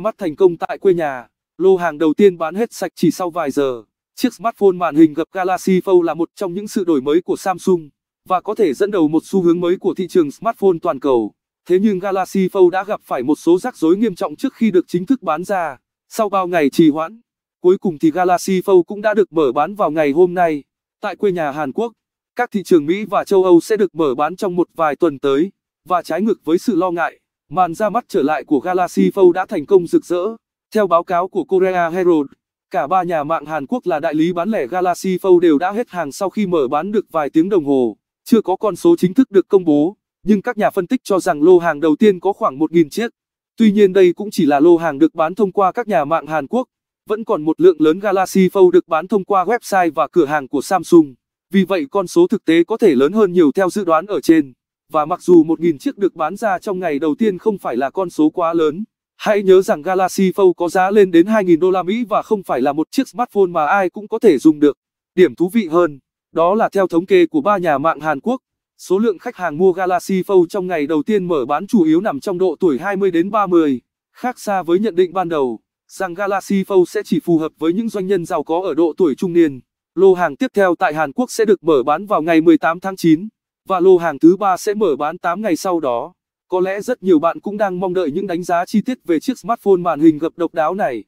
mắt thành công tại quê nhà, lô hàng đầu tiên bán hết sạch chỉ sau vài giờ. Chiếc smartphone màn hình gập Galaxy Fold là một trong những sự đổi mới của Samsung và có thể dẫn đầu một xu hướng mới của thị trường smartphone toàn cầu. Thế nhưng Galaxy Fold đã gặp phải một số rắc rối nghiêm trọng trước khi được chính thức bán ra. Sau bao ngày trì hoãn, cuối cùng thì Galaxy Fold cũng đã được mở bán vào ngày hôm nay. Tại quê nhà Hàn Quốc, các thị trường Mỹ và châu Âu sẽ được mở bán trong một vài tuần tới, và trái ngược với sự lo ngại Màn ra mắt trở lại của Galaxy Fold đã thành công rực rỡ. Theo báo cáo của Korea Herald, cả ba nhà mạng Hàn Quốc là đại lý bán lẻ Galaxy Fold đều đã hết hàng sau khi mở bán được vài tiếng đồng hồ. Chưa có con số chính thức được công bố, nhưng các nhà phân tích cho rằng lô hàng đầu tiên có khoảng 1.000 chiếc. Tuy nhiên đây cũng chỉ là lô hàng được bán thông qua các nhà mạng Hàn Quốc. Vẫn còn một lượng lớn Galaxy Fold được bán thông qua website và cửa hàng của Samsung. Vì vậy con số thực tế có thể lớn hơn nhiều theo dự đoán ở trên và mặc dù 1.000 chiếc được bán ra trong ngày đầu tiên không phải là con số quá lớn, hãy nhớ rằng Galaxy Fold có giá lên đến 2.000 đô la Mỹ và không phải là một chiếc smartphone mà ai cũng có thể dùng được. Điểm thú vị hơn, đó là theo thống kê của ba nhà mạng Hàn Quốc, số lượng khách hàng mua Galaxy Fold trong ngày đầu tiên mở bán chủ yếu nằm trong độ tuổi 20 đến 30, khác xa với nhận định ban đầu rằng Galaxy Fold sẽ chỉ phù hợp với những doanh nhân giàu có ở độ tuổi trung niên. Lô hàng tiếp theo tại Hàn Quốc sẽ được mở bán vào ngày 18 tháng 9 và lô hàng thứ ba sẽ mở bán 8 ngày sau đó. Có lẽ rất nhiều bạn cũng đang mong đợi những đánh giá chi tiết về chiếc smartphone màn hình gập độc đáo này.